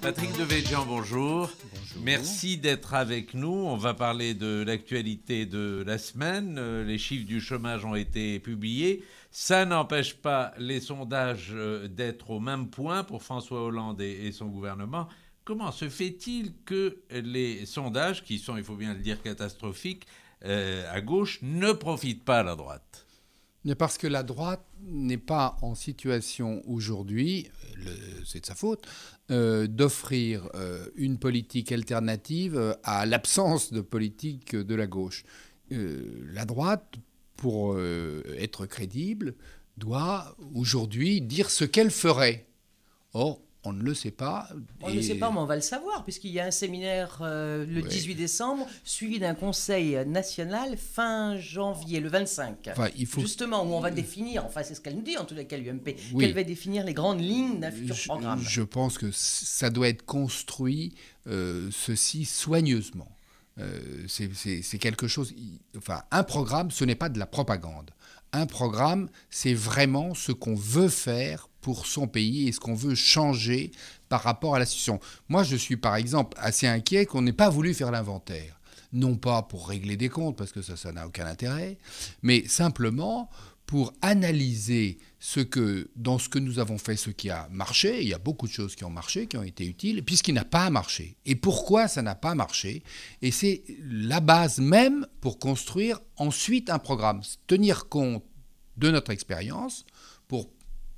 Patrick de bonjour. bonjour. Merci d'être avec nous. On va parler de l'actualité de la semaine. Euh, les chiffres du chômage ont été publiés. Ça n'empêche pas les sondages euh, d'être au même point pour François Hollande et son gouvernement. Comment se fait-il que les sondages, qui sont, il faut bien le dire, catastrophiques, euh, à gauche, ne profitent pas à la droite parce que la droite n'est pas en situation aujourd'hui, euh, c'est de sa faute, euh, d'offrir euh, une politique alternative à l'absence de politique de la gauche. la droite, pour être crédible, doit aujourd'hui dire ce qu'elle ferait. Or, on ne le sait pas. On ne le sait pas, mais on va le savoir, puisqu'il y a un séminaire euh, le 18 décembre, suivi d'un conseil national fin janvier, le 25. Justement, où on va définir, enfin c'est ce qu'elle nous dit en tout cas l'UMP, qu'elle va définir les grandes lignes d'un futur programme. Je pense que ça doit être construit, euh, ceci, soigneusement. Euh, c'est quelque chose, enfin un programme, ce n'est pas de la propagande. Un programme, c'est vraiment ce qu'on veut faire pour son pays et ce qu'on veut changer par rapport à la situation. Moi, je suis par exemple assez inquiet qu'on n'ait pas voulu faire l'inventaire. Non pas pour régler des comptes, parce que ça, ça n'a aucun intérêt, mais simplement pour analyser ce que, dans ce que nous avons fait, ce qui a marché. Il y a beaucoup de choses qui ont marché, qui ont été utiles, puisqu'il puis ce qui n'a pas marché. Et pourquoi ça n'a pas marché Et c'est la base même pour construire ensuite un programme. Tenir compte de notre expérience pour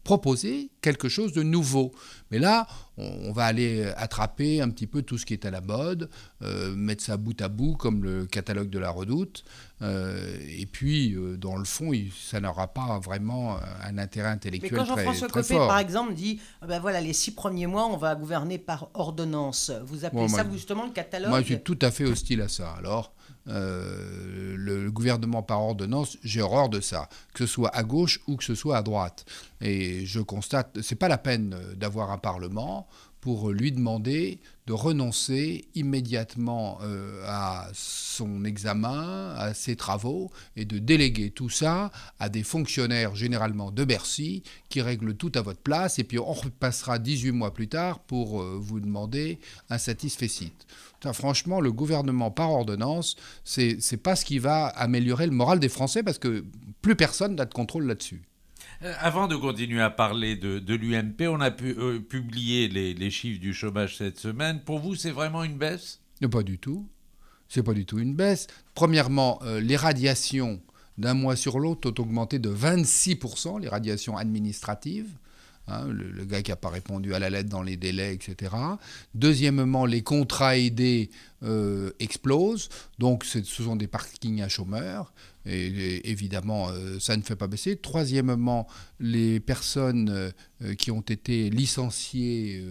proposer quelque chose de nouveau. Mais là, on, va aller attraper un petit peu tout ce qui est à la mode, euh, mettre ça bout à bout comme le catalogue de la redoute. Euh, et puis, euh, dans le fond, ça n'aura pas vraiment un intérêt intellectuel. Mais quand Jean-François Copé, par exemple, dit ah ben voilà, les six premiers mois, on va gouverner par ordonnance, vous appelez ça justement le catalogue Moi, je suis tout à fait hostile à ça. Alors. Euh, le, le, gouvernement par ordonnance, j'ai horreur de ça, que ce soit à gauche ou que ce soit à droite. Et je constate, c'est pas la peine euh, d'avoir un parlement pour lui demander de renoncer immédiatement euh, à son examen, à ses travaux, et de déléguer tout ça à des fonctionnaires généralement de Bercy qui règlent tout à votre place, et puis on repassera 18 mois plus tard pour euh, vous demander un satisfecit. Franchement, le gouvernement par ordonnance, c'est pas ce qui va améliorer le moral des Français parce que plus personne n'a de contrôle là-dessus. Euh, avant de continuer à parler de, l'UMP, on a pu, euh, publier publié les, chiffres du chômage cette semaine. Pour vous, c'est vraiment une baisse Pas du tout. C'est pas du tout une baisse. Premièrement, euh, les radiations d'un mois sur l'autre ont augmenté de 26%, les radiations administratives. Hein, le, gars qui n'a pas répondu à la lettre dans les délais, etc. Deuxièmement, les contrats aidés euh, explosent, donc ce sont des parkings à chômeurs, et, évidemment, euh, ça ne fait pas baisser. Troisièmement, les personnes euh, qui ont été licenciées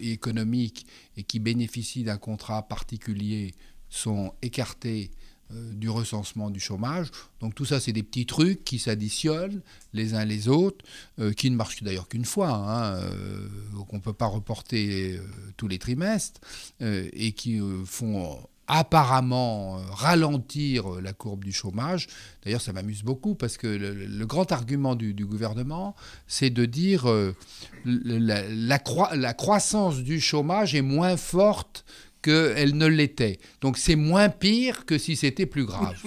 économiques et qui bénéficient d'un contrat particulier sont écartées euh, du recensement du chômage. Donc tout ça, c'est des petits trucs qui s'additionnent les uns les autres, euh, qui ne marchent d'ailleurs qu'une fois, qu'on hein, euh, ne peut pas reporter tous les trimestres, et qui font apparemment ralentir la courbe du chômage. D'ailleurs, ça m'amuse beaucoup parce que le, grand argument du, gouvernement, c'est de dire la, la croissance du chômage est moins forte qu'elle ne l'était. Donc c'est moins pire que si c'était plus grave.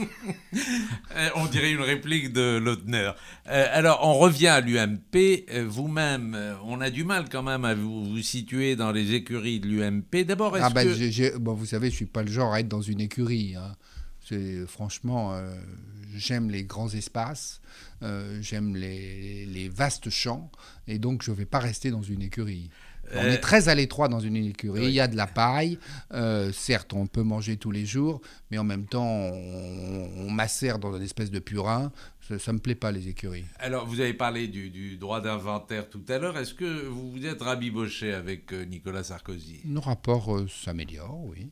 Euh, on dirait une réplique de Lautner. Euh, alors on revient à l'UMP. Euh, vous-même, on a du mal quand même à vous, situer dans les écuries de l'UMP. D'abord, est-ce ah ben, que... vous savez, je ne suis pas le genre à être dans une écurie. Hein. Franchement, j'aime les grands espaces, j'aime les vastes champs, et donc je ne vais pas rester dans une écurie. On est euh, très à l'étroit dans une écurie, il y a de la paille. Euh, certes, on peut manger tous les jours, mais en même temps, on, macère dans une espèce de purin. Ça ne me plaît pas, les écuries. Alors, vous avez parlé du, droit d'inventaire tout à l'heure. Est-ce que vous vous êtes rabiboché avec euh, Nicolas Sarkozy Nos rapports s'améliorent, oui.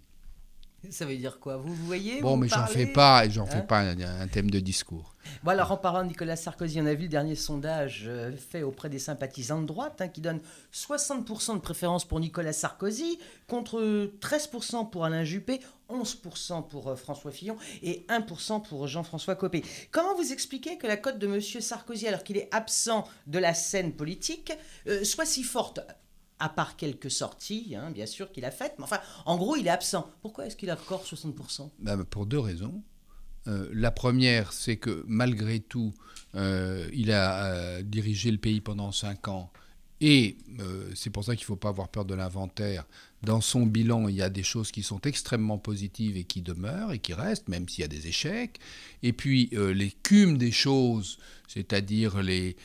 Ça veut dire quoi Vous voyez Bon, mais j'en fais pas, j'en fais hein? pas un, thème de discours. Bon, alors en parlant de Nicolas Sarkozy, on a vu le dernier sondage euh, fait auprès des sympathisants de droite hein, qui donne 60% de préférence pour Nicolas Sarkozy contre 13% pour Alain Juppé, 11% pour euh, François Fillon et 1% pour Jean-François Copé. Comment vous expliquez que la cote de M. Sarkozy, alors qu'il est absent de la scène politique, euh, soit si forte à part quelques sorties, hein, bien sûr, qu'il a faites. Mais enfin, en gros, il est absent. Pourquoi est-ce qu'il a encore 60% bah, Pour deux raisons. Euh, la première, c'est que malgré tout, euh, il a euh, dirigé le pays pendant cinq ans. Et c'est pour ça qu'il ne faut pas avoir peur de l'inventaire. Dans son bilan, il y a des choses qui sont extrêmement positives et qui demeurent et qui restent, même s'il y a des échecs. Et puis l'écume des choses, c'est-à-dire les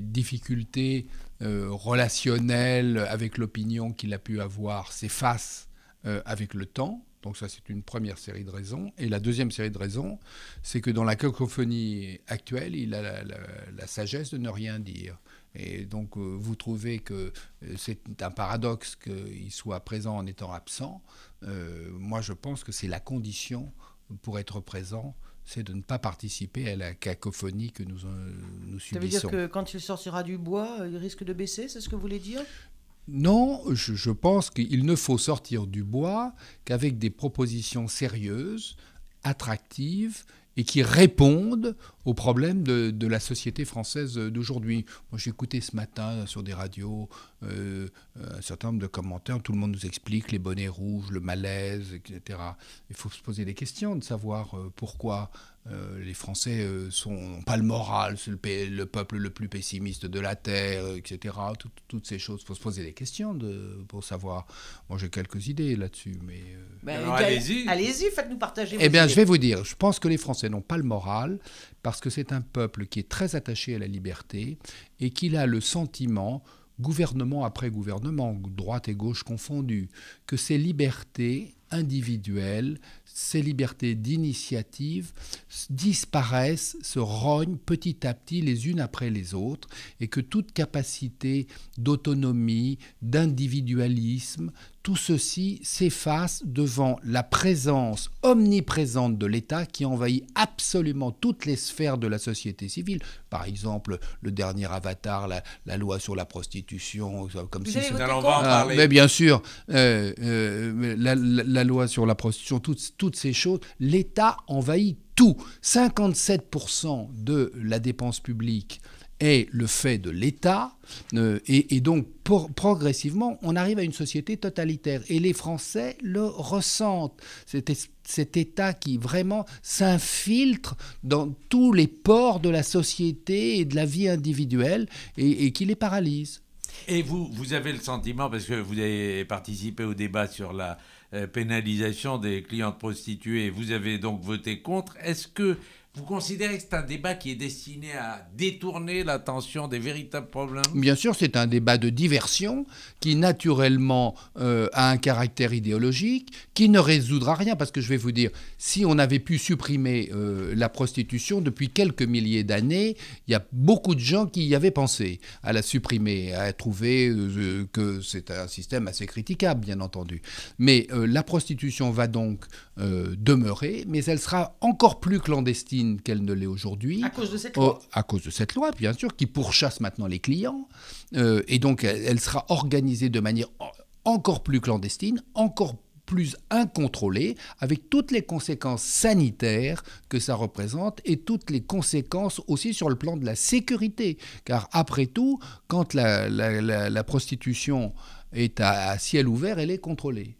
difficultés euh, relationnel avec l'opinion qu'il a pu avoir s'efface euh, avec le temps. Donc ça, c'est une première série de raisons. Et la deuxième série de raisons, c'est que dans la cacophonie actuelle, il a la, sagesse de ne rien dire. Et donc euh, vous trouvez que c'est un paradoxe qu'il soit présent en étant absent. moi, je pense que c'est la condition pour être présent c'est de ne pas participer à la cacophonie que nous, euh, nous subissons. Ça veut dire que quand il sortira du bois, euh, il risque de baisser, c'est ce que vous voulez dire non, je pense qu'il ne faut sortir du bois qu'avec des propositions sérieuses, attractives et qui répondent aux problèmes de, la société française d'aujourd'hui. Moi, j'ai écouté ce matin sur des radios euh, euh, un certain nombre de commentaires. Tout le monde nous explique les bonnets rouges, le malaise, etc. Il faut se poser des questions de savoir euh, pourquoi euh, les Français n'ont euh, pas le moral, c'est le, peuple le plus pessimiste de la Terre, etc. toutes ces choses. Il faut se poser des questions pour savoir. Moi, j'ai quelques idées là-dessus, mais... Euh, ben, allez-y. faites-nous partager. Eh bien, je vais vous dire, je pense que les Français n'ont pas le moral parce que c'est un peuple qui est très attaché à la liberté et qu'il a le sentiment gouvernement après gouvernement, droite et gauche confondues, que ces libertés individuelles, ces libertés d'initiative disparaissent, se rognent petit à petit les unes après les autres, et que toute capacité d'autonomie, d'individualisme, tout ceci s'efface devant la présence omniprésente de l'État qui envahit absolument toutes les sphères de la société civile. Par exemple, le dernier avatar, la, loi sur la prostitution, comme si... C'était... en ah, parler. mais bien sûr, euh, euh, la, la loi sur la prostitution, toutes, toutes ces choses, l'État envahit tout. 57% de la dépense publique est le fait de l'État, euh, et, donc progressivement, on arrive à une société totalitaire. Et les Français le ressentent, cet, cet État qui vraiment s'infiltre dans tous les ports de la société et de la vie individuelle, et, qui les paralyse. Et vous, vous avez le sentiment, parce que vous avez participé au débat sur la, euh, pénalisation des clientes prostituées. Vous avez donc voté contre. Est-ce que vous considérez que c'est un débat qui est destiné à détourner l'attention des véritables problèmes Bien sûr, c'est un débat de diversion qui naturellement euh, a un caractère idéologique, qui ne résoudra rien, parce que je vais vous dire, si on avait pu supprimer euh, la prostitution depuis quelques milliers d'années, il y a beaucoup de gens qui y avaient pensé à la supprimer, à trouver euh, que c'est un système assez critiquable, bien entendu. Mais la prostitution va donc demeurer, mais elle sera encore plus clandestine qu'elle ne l'est aujourd'hui. Oh, à cause de cette loi bien sûr, qui pourchasse maintenant les clients. Euh, et donc, elle, sera organisée de manière encore plus clandestine, encore plus incontrôlée, avec toutes les conséquences sanitaires que ça représente et toutes les conséquences aussi sur le plan de la sécurité. Car après tout, quand la, prostitution est à ciel ouvert, elle est contrôlée.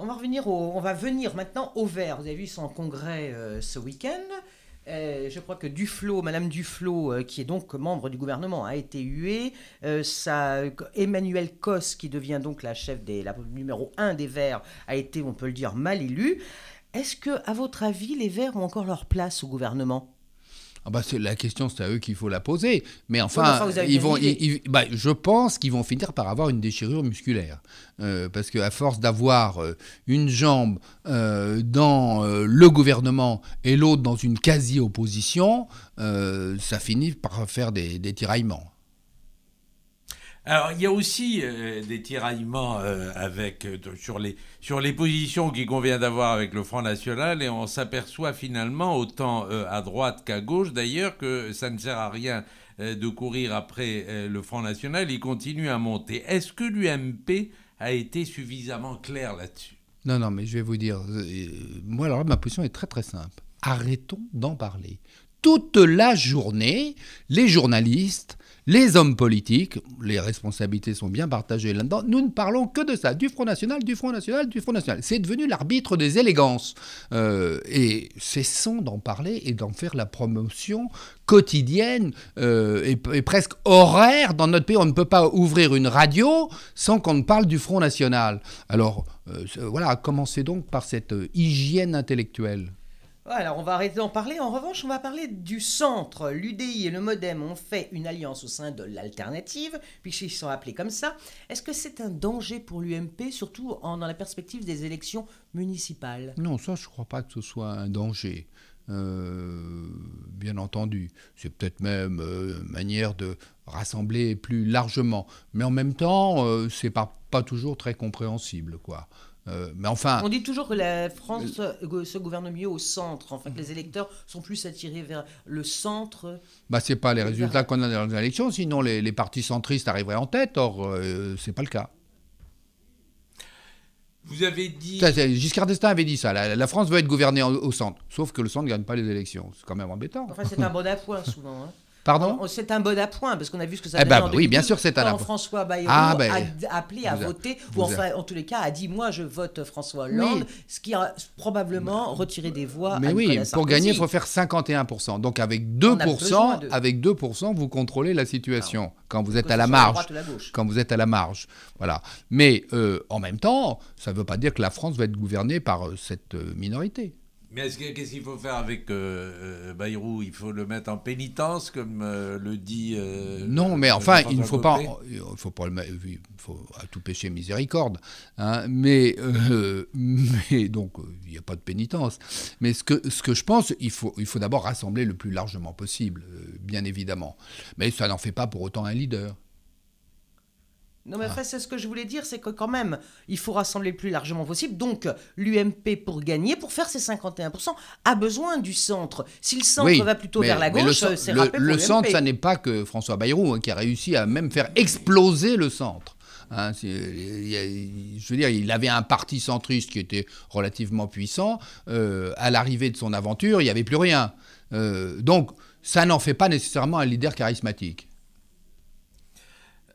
On va revenir on va venir maintenant aux Verts. Vous avez vu son congrès euh, ce week-end. Euh, je crois que Duflo, Madame Duflo, euh, qui est donc membre du gouvernement, a été huée. Ça, Emmanuel Cos, qui devient donc la chef des, la numéro un des Verts, a été, on peut le dire, mal élu. Est-ce que, à votre avis, les Verts ont encore leur place au gouvernement ah bah, la question, c'est à eux qu'il faut la poser. Mais enfin, ils vont, bah, je pense qu'ils vont finir par avoir une déchirure musculaire. Euh, parce qu'à force d'avoir euh, une jambe euh, dans le gouvernement et l'autre dans une quasi-opposition, ça finit par faire des tiraillements. Alors, il y a aussi euh, des tiraillements euh, avec, euh, sur, les, sur les positions qu'il convient d'avoir avec le Front National et on s'aperçoit finalement, autant à droite qu'à gauche d'ailleurs, que ça ne sert à rien de courir après le Front National, il continue à monter. Est-ce que l'UMP a été suffisamment clair là-dessus Non, non, mais je vais vous dire, moi alors ma position est très très simple. Arrêtons d'en parler toute la journée, les journalistes, les hommes politiques, les responsabilités sont bien partagées là-dedans, nous ne parlons que de ça, du Front National, du Front National, du Front National. C'est devenu l'arbitre des élégances. Euh, et cessons d'en parler et d'en faire la promotion quotidienne euh, et, presque horaire dans notre pays. On ne peut pas ouvrir une radio sans qu'on parle du Front National. Alors euh, voilà, commencez donc par cette hygiène intellectuelle. Ah, alors on va arrêter d'en parler. En revanche, on va parler du centre. L'UDI et le Modem ont fait une alliance au sein de l'alternative, puisqu'ils sont appelés comme ça. Est-ce que c'est un danger pour l'UMP, surtout dans la perspective des élections municipales Non, ça je ne crois pas que ce soit un danger. Euh, bien entendu, c'est peut-être même une euh, manière de rassembler plus largement, mais en même temps, euh, ce n'est pas, pas toujours très compréhensible, quoi. Euh, enfin, on dit toujours que la France euh, se gouverne mieux au centre, enfin que les électeurs sont plus attirés vers le centre. Bah, ce pas les résultats qu'on a dans les élections, sinon les, partis centristes arriveraient en tête, or euh, c'est ce n'est pas le cas. Vous avez dit... Giscard d'Estaing avait dit ça, la, France veut être gouvernée au centre, sauf que le centre ne gagne pas les élections, c'est quand même embêtant. Enfin c'est un bon appoint souvent. Hein. Oh, c'est un bon appoint, parce qu'on a vu ce que ça a eh donné bah Oui, bien sûr, c'est un François Bayrou ah, bah a appelé à voter, ou en tous les cas, a dit Moi, je vote François Hollande, ce qui a probablement bah. retiré des voix Mais oui, pour gagner, il faut faire 51%. Donc, avec 2%, avec 2% vous contrôlez la situation quand vous êtes à la marge. quand vous êtes à la marge. Voilà. Mais euh, en même temps, ça ne veut pas dire que la France va être gouvernée par euh, cette euh, minorité. Mais qu'est-ce qu'il faut faire avec euh, euh, Bayrou Il faut le mettre en pénitence, comme euh, le dit. non, mais enfin, il ne faut pas, il faut pas le, il faut à tout péché miséricorde. Hein. mais, mais donc, il n'y a pas de pénitence. Mais ce que, ce que je pense, il faut, il faut d'abord rassembler le plus largement possible, bien évidemment. Mais ça n'en fait pas pour autant un leader. Non, mais ah. après, c'est ce que je voulais dire, c'est que quand même, il faut rassembler le plus largement possible. Donc, l'UMP, pour gagner, pour faire ses 51%, a besoin du centre. Si le centre va plutôt vers la gauche, c'est Le, le, le centre, ça n'est pas que François Bayrou hein, qui a réussi à même faire exploser le centre. Hein. je veux dire, il avait un parti centriste qui était relativement puissant. Euh, à l'arrivée de son aventure, il n'y avait plus rien. Euh, donc, ça n'en fait pas nécessairement un leader charismatique.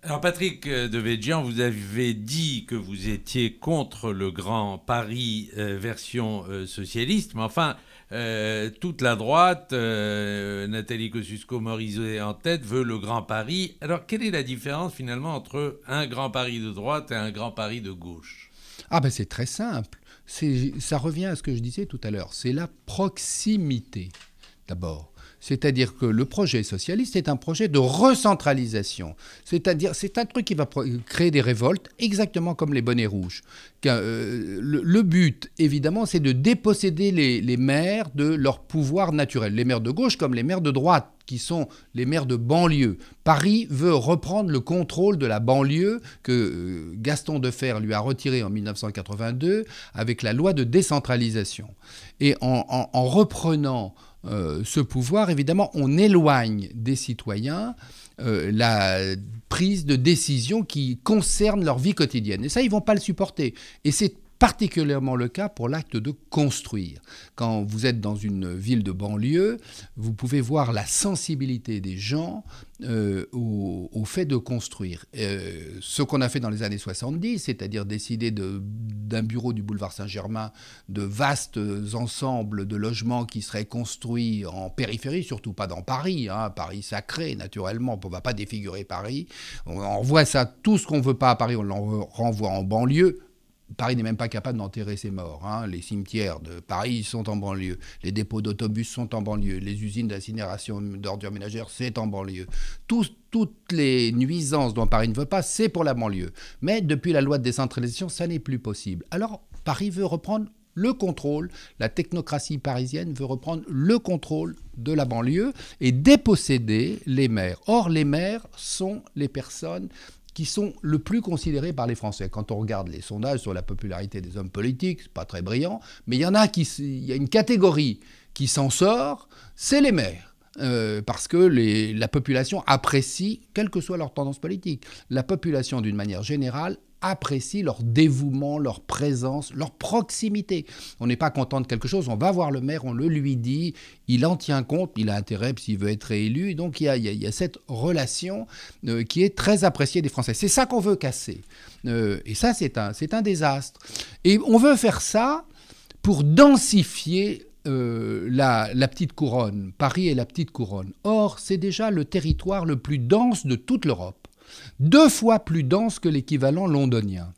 Alors Patrick euh, Devedjian, vous avez dit que vous étiez contre le Grand Paris euh, version euh, socialiste, mais enfin, toute la droite, Nathalie Kosciusko-Morizet en tête, veut le Grand Paris. Alors quelle est la différence finalement entre un Grand Paris de droite et un Grand Paris de gauche Ah ben c'est très simple, ça revient à ce que je disais tout à l'heure, c'est la proximité d'abord. C'est-à-dire que le projet socialiste est un projet de recentralisation. C'est-à-dire, c'est un truc qui va créer des révoltes, exactement comme les bonnets rouges. Euh, le but, évidemment, c'est de déposséder les, maires de leur pouvoir naturel. Les maires de gauche comme les maires de droite, qui sont les maires de banlieue. Paris veut reprendre le contrôle de la banlieue que euh, Gaston Defer lui a retiré en 1982 avec la loi de décentralisation. Et en reprenant euh, ce pouvoir, évidemment, on éloigne des citoyens euh, la prise de décision qui concerne leur vie quotidienne. Et ça, ils ne vont pas le supporter. Et c'est particulièrement le cas pour l'acte de construire. Quand vous êtes dans une ville de banlieue, vous pouvez voir la sensibilité des gens euh, au, fait de construire. Euh, ce qu'on a fait dans les années 70, c'est-à-dire décider d'un bureau du boulevard Saint-Germain de vastes ensembles de logements qui seraient construits en périphérie, surtout pas dans Paris, hein, Paris sacré naturellement, on ne va pas défigurer Paris. On, envoie ça, tout ce qu'on ne veut pas à Paris, on l'envoie en banlieue Paris n'est même pas capable d'enterrer ses morts. Hein. Les cimetières de Paris sont en banlieue. Les dépôts d'autobus sont en banlieue. Les usines d'incinération d'ordures ménagères, c'est en banlieue. toutes les nuisances dont Paris ne veut pas, c'est pour la banlieue. Mais depuis la loi de décentralisation, ça n'est plus possible. Alors, Paris veut reprendre le contrôle, la technocratie parisienne veut reprendre le contrôle de la banlieue et déposséder les maires. Or, les maires sont les personnes qui sont le plus considérés par les Français. Quand on regarde les sondages sur la popularité des hommes politiques, pas très brillant, mais il y en a qui, il y a une catégorie qui s'en sort, c'est les maires. Euh, parce que la population apprécie, quelle que soit leur tendance politique, la population d'une manière générale apprécient leur dévouement, leur présence, leur proximité. On n'est pas content de quelque chose, on va voir le maire, on le lui dit, il en tient compte, il a intérêt s'il veut être élu. Donc il y a, cette relation euh, qui est très appréciée des Français. C'est ça qu'on veut casser. Euh, et ça, c'est un, c'est un désastre. Et on veut faire ça pour densifier euh, la, la, petite couronne, Paris et la petite couronne. Or, c'est déjà le territoire le plus dense de toute l'Europe deux fois plus dense que l'équivalent londonien.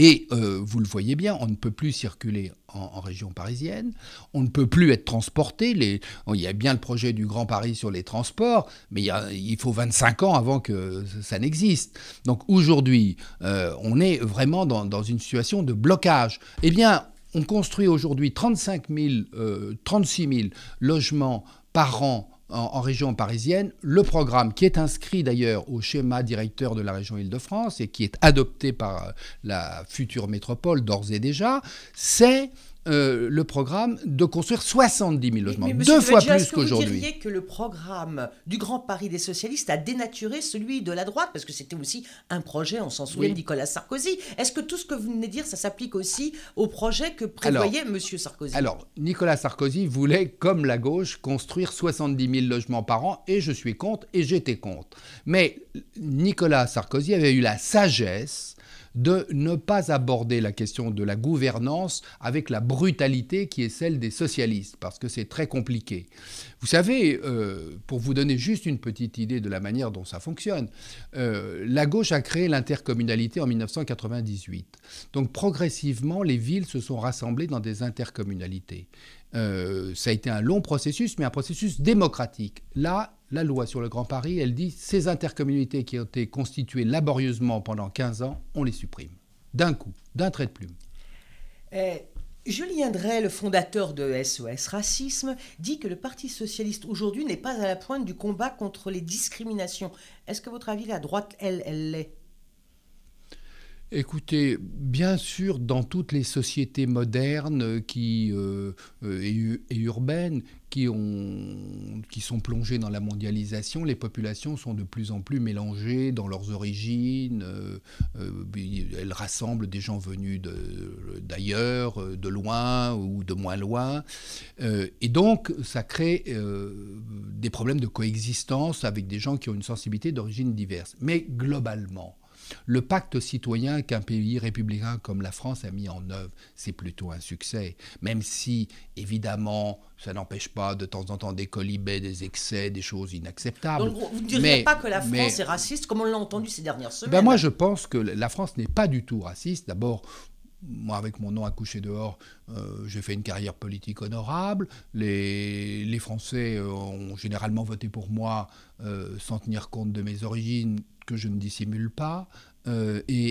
Et euh, vous le voyez bien, on ne peut plus circuler en, région parisienne, on ne peut plus être transporté. Oh, il y a bien le projet du Grand Paris sur les transports, mais il, faut 25 ans avant que ça n'existe. Donc aujourd'hui, euh, on est vraiment dans, une situation de blocage. Eh bien, on construit aujourd'hui 35 36 000 logements par an en, région parisienne. Le programme qui est inscrit d'ailleurs au schéma directeur de la région Île-de-France et qui est adopté par euh, la future métropole d'ores et déjà, c'est euh, le programme de construire 70 000 logements, deux fois plus qu'aujourd'hui. Vous diriez que le programme du Grand Paris des socialistes a dénaturé celui de la droite, parce que c'était aussi un projet, on s'en souvient, Nicolas Sarkozy. Est-ce que tout ce que vous venez de dire, ça s'applique aussi au projet que prévoyait M. Sarkozy Alors, Nicolas Sarkozy voulait, comme la gauche, construire 70 000 logements par an, et je suis contre, et j'étais contre. Mais Nicolas Sarkozy avait eu la sagesse de ne pas aborder la question de la gouvernance avec la brutalité qui est celle des socialistes, parce que c'est très compliqué. Vous savez, euh, pour vous donner juste une petite idée de la manière dont ça fonctionne, euh, la gauche a créé l'intercommunalité en 1998. Donc progressivement, les villes se sont rassemblées dans des intercommunalités. Euh, ça a été un long processus, mais un processus démocratique. Là, la loi sur le Grand Paris, elle dit ces intercommunautés qui ont été constituées laborieusement pendant 15 ans, on les supprime. D'un coup, d'un trait de plume. Eh, Julien Drey, le fondateur de SOS Racisme, dit que le Parti socialiste aujourd'hui n'est pas à la pointe du combat contre les discriminations. Est-ce que votre avis, la droite, elle, elle l'est Écoutez, bien sûr, dans toutes les sociétés modernes euh, euh, et, urbaines qui, sont plongées dans la mondialisation, les populations sont de plus en plus mélangées dans leurs origines. Euh, elles rassemblent des gens venus d'ailleurs, de, de, loin ou de moins loin. et donc, ça crée des problèmes de coexistence avec des gens qui ont une sensibilité d'origine diverse. Mais globalement, le pacte citoyen qu'un pays républicain comme la France a mis en œuvre, c'est plutôt un succès, même si, évidemment, ça n'empêche pas de temps en temps des colibets, des excès, des choses inacceptables. vous ne diriez pas que la France est raciste, comme on l'a entendu ces dernières semaines ben, Moi, je pense que la France n'est pas du tout raciste. D'abord, moi, avec mon nom accouché dehors, euh, j'ai fait une carrière politique honorable. Les, Français euh, ont généralement voté pour moi euh, sans tenir compte de mes origines que je ne dissimule pas, euh, et,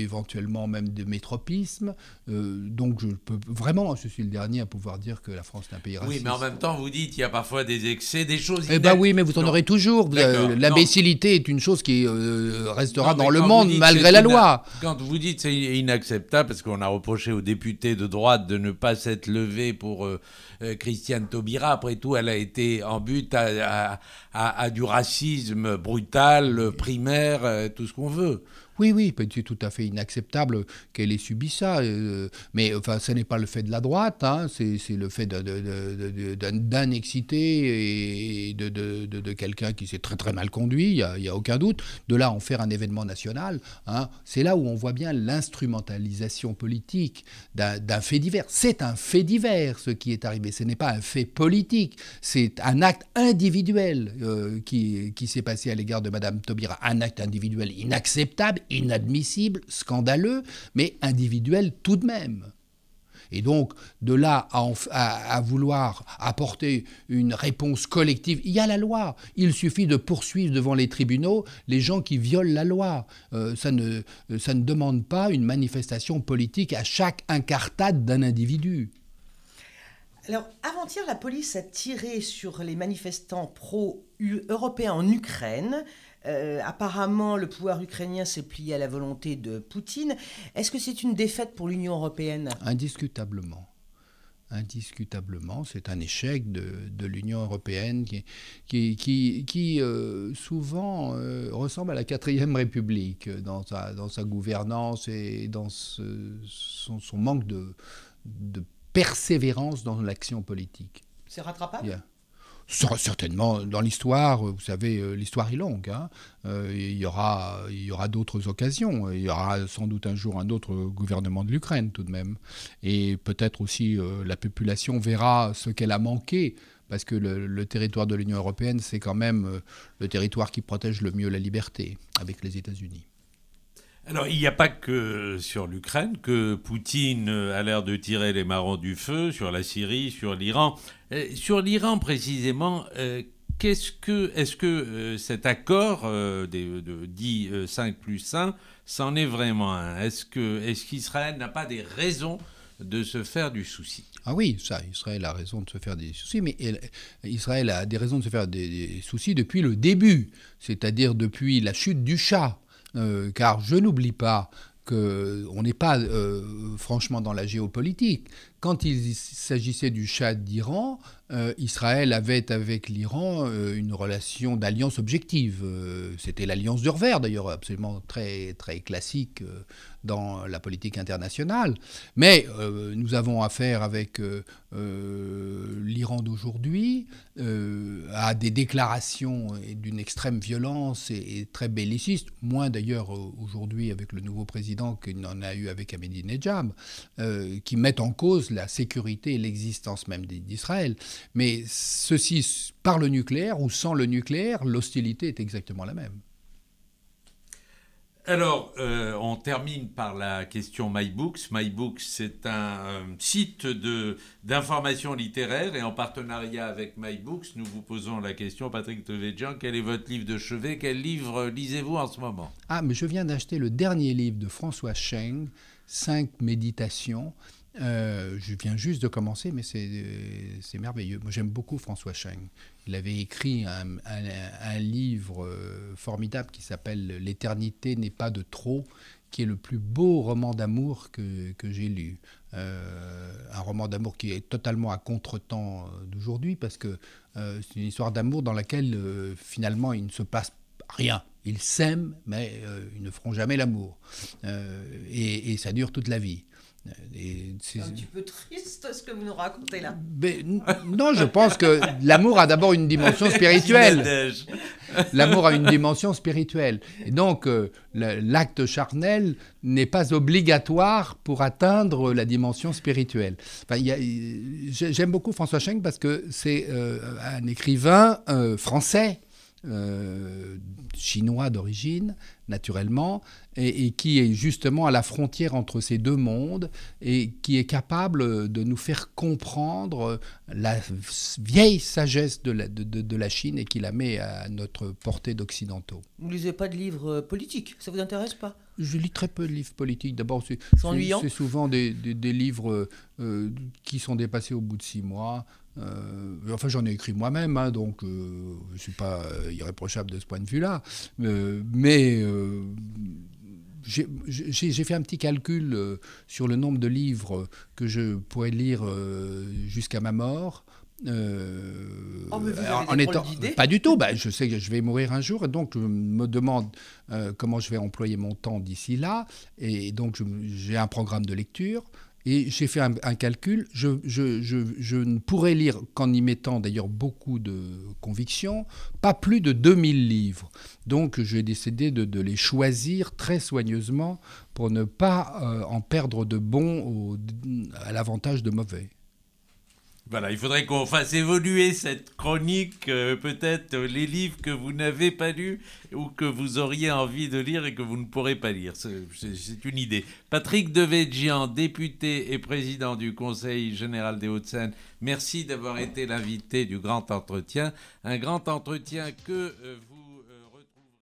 éventuellement même de métropisme. Euh, donc je peux vraiment, je suis le dernier à pouvoir dire que la France est un pays raciste. Oui, mais en même temps, vous dites qu'il y a parfois des excès, des choses. Eh bien oui, mais vous en aurez toujours. L'imbécilité est une chose qui euh, restera dans le monde malgré la loi. Quand vous dites c'est inacceptable, parce qu'on a reproché aux députés de droite de ne pas s'être levés pour Christiane Taubira, après tout, elle a été en but à du racisme brutal, primaire, tout ce qu'on veut. Oui, oui, c'est tout à fait inacceptable qu'elle ait subi ça. Euh, mais enfin, ce n'est pas le fait de la droite, hein, c'est le fait d'un excité et de, quelqu'un qui s'est très très mal conduit, il n'y a, aucun doute. De là en faire un événement national, hein, c'est là où on voit bien l'instrumentalisation politique d'un fait divers. C'est un fait divers ce qui est arrivé, ce n'est pas un fait politique, c'est un acte individuel euh, qui, s'est passé à l'égard de Madame Taubira, un acte individuel inacceptable, inadmissible, scandaleux, mais individuel tout de même. Et donc, de là à, vouloir apporter une réponse collective, il y a la loi. Il suffit de poursuivre devant les tribunaux les gens qui violent la loi. Euh, ça, ne, euh, ça ne demande pas une manifestation politique à chaque incartade d'un individu. Alors, avant-hier, la police a tiré sur les manifestants pro-européens en Ukraine. Euh, apparemment, le pouvoir ukrainien s'est plié à la volonté de Poutine. Est-ce que c'est une défaite pour l'Union européenne Indiscutablement. Indiscutablement, c'est un échec de, l'Union européenne qui, qui, qui, euh, souvent euh, ressemble à la Quatrième République dans sa, dans sa gouvernance et dans son, manque de, de persévérance dans l'action politique. C'est rattrapable certainement dans l'histoire, euh, vous savez, euh, l'histoire est longue. Hein. Euh, il y aura, il y aura d'autres occasions. Il y aura sans doute un jour un autre gouvernement de l'Ukraine tout de même. Et peut-être aussi la population verra ce qu'elle a manqué. Parce que le territoire de l'Union européenne, c'est quand même le territoire qui protège le mieux la liberté avec les États-Unis. Alors, il n'y a pas que sur l'Ukraine que Poutine a l'air de tirer les marrons du feu, sur la Syrie, sur l'Iran. Euh, sur l'Iran précisément, euh, que, est-ce que euh, cet accord de, dit 5 plus 1 s'en est vraiment un Est-ce, que, qu'Israël n'a pas des raisons de se faire du souci. Ah oui, ça, Israël a raison de se faire des soucis, mais Israël a des raisons de se faire des soucis depuis le début, c'est-à-dire depuis la chute du chat. Euh, car je n'oublie pas qu'on n'est pas euh, franchement dans la géopolitique. Quand il s'agissait du chat d'Iran, euh, Israël avait avec l'Iran euh, une relation d'alliance objective. Euh, c'était l'alliance du revers, d'ailleurs, absolument très, très classique dans la politique internationale. Mais nous avons affaire avec l'Iran d'aujourd'hui, à des déclarations d'une extrême violence et, très belliciste, moins d'ailleurs aujourd'hui avec le nouveau président qu'il en a eu avec Ahmadinejad, qui mettent en cause la sécurité et l'existence même d'Israël. Mais ceci, par le nucléaire ou sans le nucléaire, l'hostilité est exactement la même. Alors, euh, on termine par la question MyBooks. MyBooks, c'est un euh, site d'information littéraire et en partenariat avec MyBooks, nous vous posons la question, Patrick Tevedjian, quel est votre livre de chevet Quel livre lisez-vous en ce moment Ah, mais je viens d'acheter le dernier livre de François Cheng, Cinq méditations euh, je viens juste de commencer, mais c'est euh, merveilleux. Moi, j'aime beaucoup François Cheng. Il avait écrit un, livre euh, formidable qui s'appelle L'éternité n'est pas de trop, qui est le plus beau roman d'amour que, j'ai lu. un roman d'amour qui est totalement à contre-temps d'aujourd'hui, parce que c'est une histoire d'amour dans laquelle finalement il ne se passe rien. Ils s'aiment, mais ils ne feront jamais l'amour. et ça dure toute la vie. Et un petit peu triste ce que vous nous racontez là. non, je pense que l'amour a d'abord une dimension spirituelle. L'amour a une dimension spirituelle. Et donc, euh, l'acte charnel n'est pas obligatoire pour atteindre la dimension spirituelle. Enfin, J'aime beaucoup François Schenck parce que c'est euh, un écrivain euh, français euh, chinois d'origine, naturellement, et, qui est justement à la frontière entre ces deux mondes et qui est capable de nous faire comprendre la vieille sagesse de la, Chine et qui la met à notre portée d'occidentaux. Vous ne lisez pas de livres euh, politiques Ça vous intéresse pas je lis très peu de livres politiques. D'abord, c'est souvent des, livres euh, qui sont dépassés au bout de six mois. Euh, enfin, j'en ai écrit moi-même, hein, donc euh, je ne suis pas euh, irréprochable de ce point de vue-là. mais j'ai fait un petit calcul sur le nombre de livres que je pourrais lire jusqu'à ma mort. Oh, en étant pas du tout. Bah, je sais que je vais mourir un jour, et donc je me demande comment je vais employer mon temps d'ici là. Et donc j'ai un programme de lecture. Et j'ai fait un, calcul, je, ne pourrais lire qu'en y mettant d'ailleurs beaucoup de conviction, pas plus de 2000 livres. Donc j'ai décidé de, les choisir très soigneusement pour ne pas euh, en perdre de bons à l'avantage de mauvais. Voilà, il faudrait qu'on fasse évoluer cette chronique, euh, peut-être les livres que vous n'avez pas lus ou que vous auriez envie de lire et que vous ne pourrez pas lire. C'est une idée. Patrick Devedjian, député et président du Conseil général des Hauts-de-Seine, merci d'avoir été l'invité du grand entretien. Un grand entretien que... Euh,